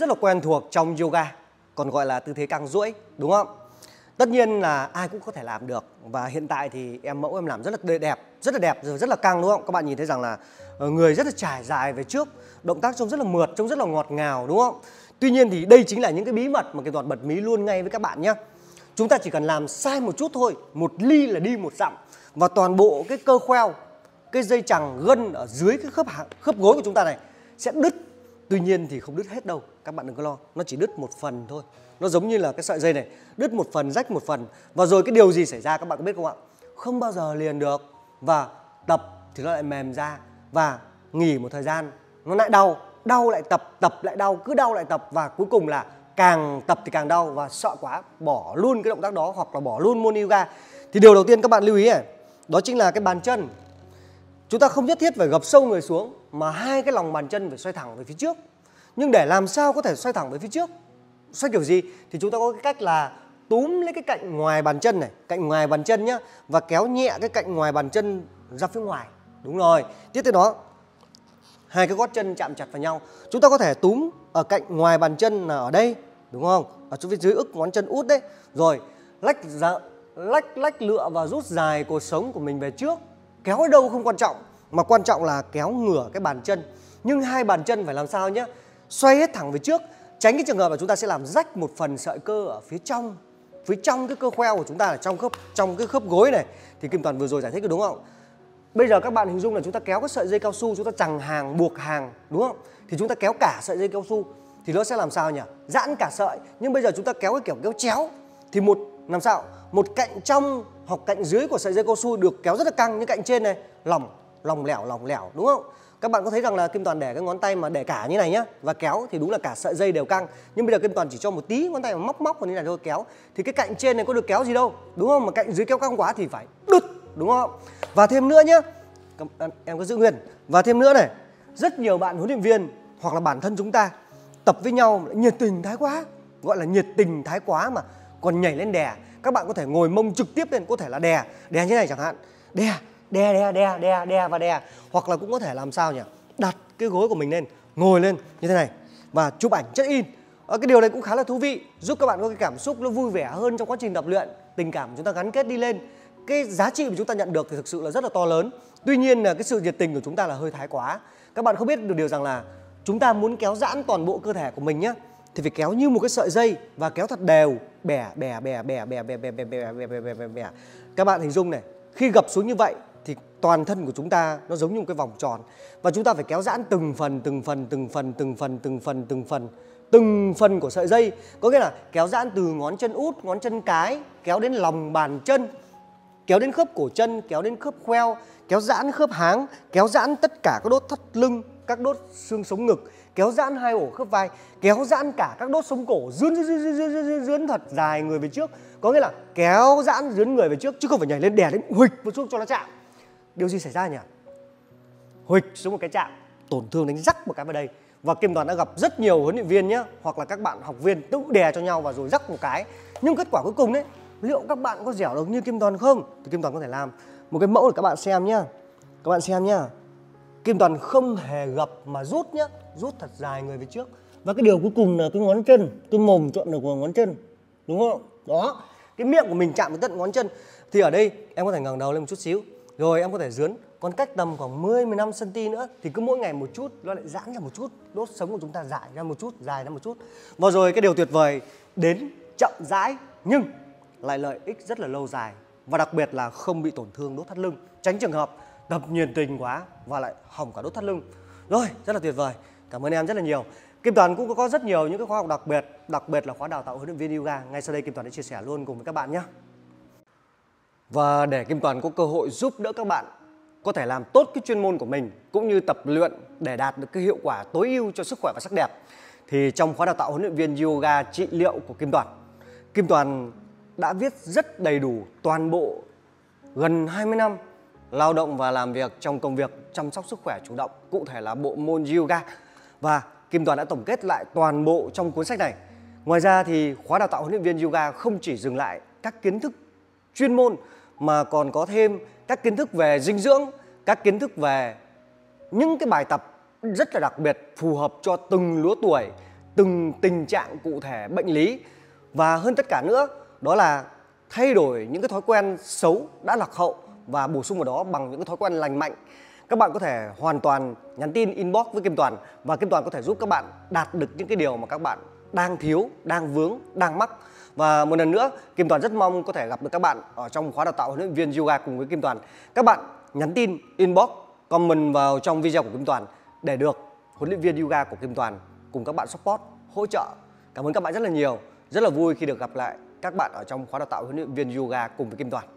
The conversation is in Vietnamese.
rất là quen thuộc trong yoga còn gọi là tư thế căng duỗi đúng không tất nhiên là ai cũng có thể làm được và hiện tại thì em mẫu em làm rất là đẹp rất là đẹp rồi rất là căng đúng không các bạn nhìn thấy rằng là ờ, người rất là trải dài về trước động tác trông rất là mượt trông rất là ngọt ngào đúng không tuy nhiên thì đây chính là những cái bí mật mà cái toàn bật mí luôn ngay với các bạn nhé chúng ta chỉ cần làm sai một chút thôi một ly là đi một dặm và toàn bộ cái cơ khoeo cái dây chằng gân ở dưới cái khớp khớp gối của chúng ta này sẽ đứt Tuy nhiên thì không đứt hết đâu, các bạn đừng có lo, nó chỉ đứt một phần thôi. Nó giống như là cái sợi dây này, đứt một phần, rách một phần. Và rồi cái điều gì xảy ra các bạn có biết không ạ? Không bao giờ liền được. Và tập thì nó lại mềm ra và nghỉ một thời gian nó lại đau, đau lại tập, tập lại đau, cứ đau lại tập và cuối cùng là càng tập thì càng đau và sợ quá bỏ luôn cái động tác đó hoặc là bỏ luôn môn yoga. Thì điều đầu tiên các bạn lưu ý này, đó chính là cái bàn chân. Chúng ta không nhất thiết phải gập sâu người xuống mà hai cái lòng bàn chân phải xoay thẳng về phía trước nhưng để làm sao có thể xoay thẳng về phía trước xoay kiểu gì thì chúng ta có cái cách là túm lấy cái cạnh ngoài bàn chân này cạnh ngoài bàn chân nhá và kéo nhẹ cái cạnh ngoài bàn chân ra phía ngoài đúng rồi tiếp theo đó hai cái gót chân chạm chặt vào nhau chúng ta có thể túm ở cạnh ngoài bàn chân là ở đây đúng không ở chỗ phía dưới ức ngón chân út đấy rồi lách ra, lách lách lựa và rút dài cột sống của mình về trước kéo ở đâu không quan trọng mà quan trọng là kéo ngửa cái bàn chân nhưng hai bàn chân phải làm sao nhé xoay hết thẳng về trước tránh cái trường hợp là chúng ta sẽ làm rách một phần sợi cơ ở phía trong phía trong cái cơ khoeo của chúng ta là trong khớp trong cái khớp gối này thì kim toàn vừa rồi giải thích đúng không bây giờ các bạn hình dung là chúng ta kéo cái sợi dây cao su chúng ta chẳng hàng buộc hàng đúng không thì chúng ta kéo cả sợi dây cao su thì nó sẽ làm sao nhỉ giãn cả sợi nhưng bây giờ chúng ta kéo cái kiểu kéo chéo thì một làm sao một cạnh trong hoặc cạnh dưới của sợi dây cao su được kéo rất là căng nhưng cạnh trên này lỏng lòng lẻo lòng lẻo đúng không các bạn có thấy rằng là kim toàn để cái ngón tay mà để cả như này nhá và kéo thì đúng là cả sợi dây đều căng nhưng bây giờ kim toàn chỉ cho một tí ngón tay mà móc móc vào như này thôi kéo thì cái cạnh trên này có được kéo gì đâu đúng không mà cạnh dưới kéo căng quá thì phải đứt đúng không và thêm nữa nhá em có giữ nguyên và thêm nữa này rất nhiều bạn huấn luyện viên hoặc là bản thân chúng ta tập với nhau nhiệt tình thái quá gọi là nhiệt tình thái quá mà còn nhảy lên đè các bạn có thể ngồi mông trực tiếp lên có thể là đè đè như này chẳng hạn đè đè đè đè đè đè và đè hoặc là cũng có thể làm sao nhỉ đặt cái gối của mình lên ngồi lên như thế này và chụp ảnh chất in à, cái điều này cũng khá là thú vị giúp các bạn có cái cảm xúc nó vui vẻ hơn trong quá trình tập luyện tình cảm chúng ta gắn kết đi lên cái giá trị mà chúng ta nhận được thì thực sự là rất là to lớn tuy nhiên là cái sự nhiệt tình của chúng ta là hơi thái quá các bạn không biết được điều rằng là chúng ta muốn kéo giãn toàn bộ cơ thể của mình nhé thì phải kéo như một cái sợi dây và kéo thật đều bẻ bẻ bẻ bẻ bẻ bẻ bẻ bẻ bẻ bẻ bẻ bẻ bẻ các bạn hình dung này khi gập xuống như vậy thì toàn thân của chúng ta nó giống như một cái vòng tròn và chúng ta phải kéo giãn từng phần từng phần từng phần từng phần từng phần từng phần từng phần của sợi dây có nghĩa là kéo giãn từ ngón chân út ngón chân cái kéo đến lòng bàn chân kéo đến khớp cổ chân kéo đến khớp khoeo kéo giãn khớp háng kéo giãn tất cả các đốt thắt lưng các đốt xương sống ngực kéo giãn hai ổ khớp vai kéo giãn cả các đốt sống cổ dướn dướn dướn dướn dướn, dướn thật dài người về trước có nghĩa là kéo giãn dướn người về trước chứ không phải nhảy lên đè đến huịch một xuống cho nó chạm điều gì xảy ra nhỉ huỵch xuống một cái chạm tổn thương đánh rắc một cái vào đây và Kim Toàn đã gặp rất nhiều huấn luyện viên nhé hoặc là các bạn học viên tự đè cho nhau và rồi rắc một cái nhưng kết quả cuối cùng đấy liệu các bạn có dẻo được như Kim Toàn không thì Kim Toàn có thể làm một cái mẫu để các bạn xem nhá các bạn xem nhá Kim Toàn không hề gập mà rút nhá rút thật dài người về trước và cái điều cuối cùng là cái ngón chân tôi mồm chọn được vào ngón chân đúng không đó cái miệng của mình chạm với tận ngón chân thì ở đây em có thể ngẩng đầu lên một chút xíu rồi em có thể dướn còn cách tầm khoảng 10 15 cm nữa thì cứ mỗi ngày một chút nó lại giãn ra một chút đốt sống của chúng ta dài ra một chút dài ra một chút và rồi cái điều tuyệt vời đến chậm rãi nhưng lại lợi ích rất là lâu dài và đặc biệt là không bị tổn thương đốt thắt lưng tránh trường hợp tập nhiệt tình quá và lại hỏng cả đốt thắt lưng rồi rất là tuyệt vời cảm ơn em rất là nhiều Kim Toàn cũng có rất nhiều những cái khóa học đặc biệt, đặc biệt là khóa đào tạo huấn luyện viên yoga. Ngay sau đây Kim Toàn sẽ chia sẻ luôn cùng với các bạn nhé. Và để Kim Toàn có cơ hội giúp đỡ các bạn có thể làm tốt cái chuyên môn của mình cũng như tập luyện để đạt được cái hiệu quả tối ưu cho sức khỏe và sắc đẹp thì trong khóa đào tạo huấn luyện viên yoga trị liệu của Kim Toàn, Kim Toàn đã viết rất đầy đủ toàn bộ gần 20 năm lao động và làm việc trong công việc chăm sóc sức khỏe chủ động, cụ thể là bộ môn yoga và Kim Toàn đã tổng kết lại toàn bộ trong cuốn sách này. Ngoài ra thì khóa đào tạo huấn luyện viên yoga không chỉ dừng lại các kiến thức chuyên môn mà còn có thêm các kiến thức về dinh dưỡng, các kiến thức về những cái bài tập rất là đặc biệt phù hợp cho từng lứa tuổi, từng tình trạng cụ thể bệnh lý và hơn tất cả nữa đó là thay đổi những cái thói quen xấu đã lạc hậu và bổ sung vào đó bằng những cái thói quen lành mạnh. Các bạn có thể hoàn toàn nhắn tin inbox với Kim Toàn và Kim Toàn có thể giúp các bạn đạt được những cái điều mà các bạn đang thiếu đang vướng đang mắc và một lần nữa kim toàn rất mong có thể gặp được các bạn ở trong khóa đào tạo huấn luyện viên yoga cùng với kim toàn các bạn nhắn tin inbox comment vào trong video của kim toàn để được huấn luyện viên yoga của kim toàn cùng các bạn support hỗ trợ cảm ơn các bạn rất là nhiều rất là vui khi được gặp lại các bạn ở trong khóa đào tạo huấn luyện viên yoga cùng với kim toàn